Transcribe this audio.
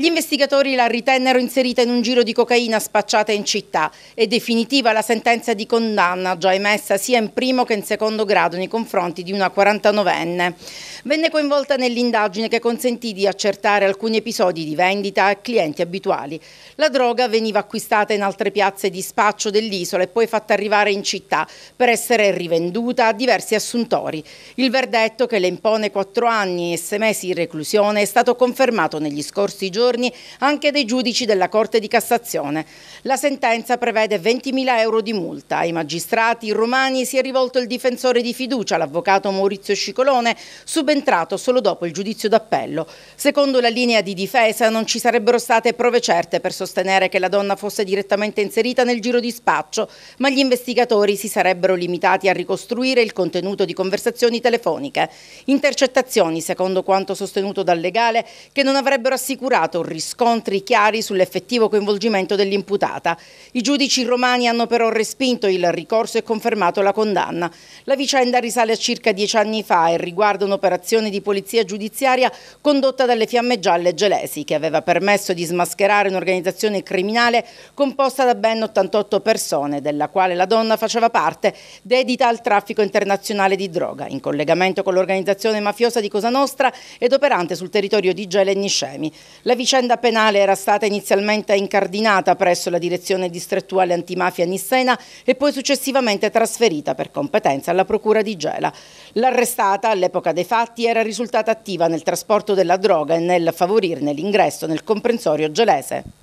Gli investigatori la ritennero inserita in un giro di cocaina spacciata in città e definitiva la sentenza di condanna già emessa sia in primo che in secondo grado nei confronti di una 49enne. Venne coinvolta nell'indagine che consentì di accertare alcuni episodi di vendita a clienti abituali. La droga veniva acquistata in altre piazze di spaccio dell'isola e poi fatta arrivare in città per essere rivenduta a diversi assuntori. Il verdetto che le impone 4 anni e 6 mesi di reclusione è stato confermato negli scorsi giorni giorni anche dei giudici della Corte di Cassazione. La sentenza prevede 20.000 euro di multa. Ai magistrati romani si è rivolto il difensore di fiducia, l'avvocato Maurizio Scicolone, subentrato solo dopo il giudizio d'appello. Secondo la linea di difesa non ci sarebbero state prove certe per sostenere che la donna fosse direttamente inserita nel giro di spaccio, ma gli investigatori si sarebbero limitati a ricostruire il contenuto di conversazioni telefoniche. Intercettazioni, secondo quanto sostenuto dal legale, che non avrebbero assicurato riscontri chiari sull'effettivo coinvolgimento dell'imputata. I giudici romani hanno però respinto il ricorso e confermato la condanna. La vicenda risale a circa dieci anni fa e riguarda un'operazione di polizia giudiziaria condotta dalle fiamme gialle gelesi che aveva permesso di smascherare un'organizzazione criminale composta da ben 88 persone, della quale la donna faceva parte, dedita al traffico internazionale di droga, in collegamento con l'organizzazione mafiosa di Cosa Nostra ed operante sul territorio di Gela e Niscemi. La vicenda vicenda penale era stata inizialmente incardinata presso la direzione distrettuale antimafia Nissena e poi successivamente trasferita per competenza alla procura di Gela. L'arrestata, all'epoca dei fatti, era risultata attiva nel trasporto della droga e nel favorirne l'ingresso nel comprensorio gelese.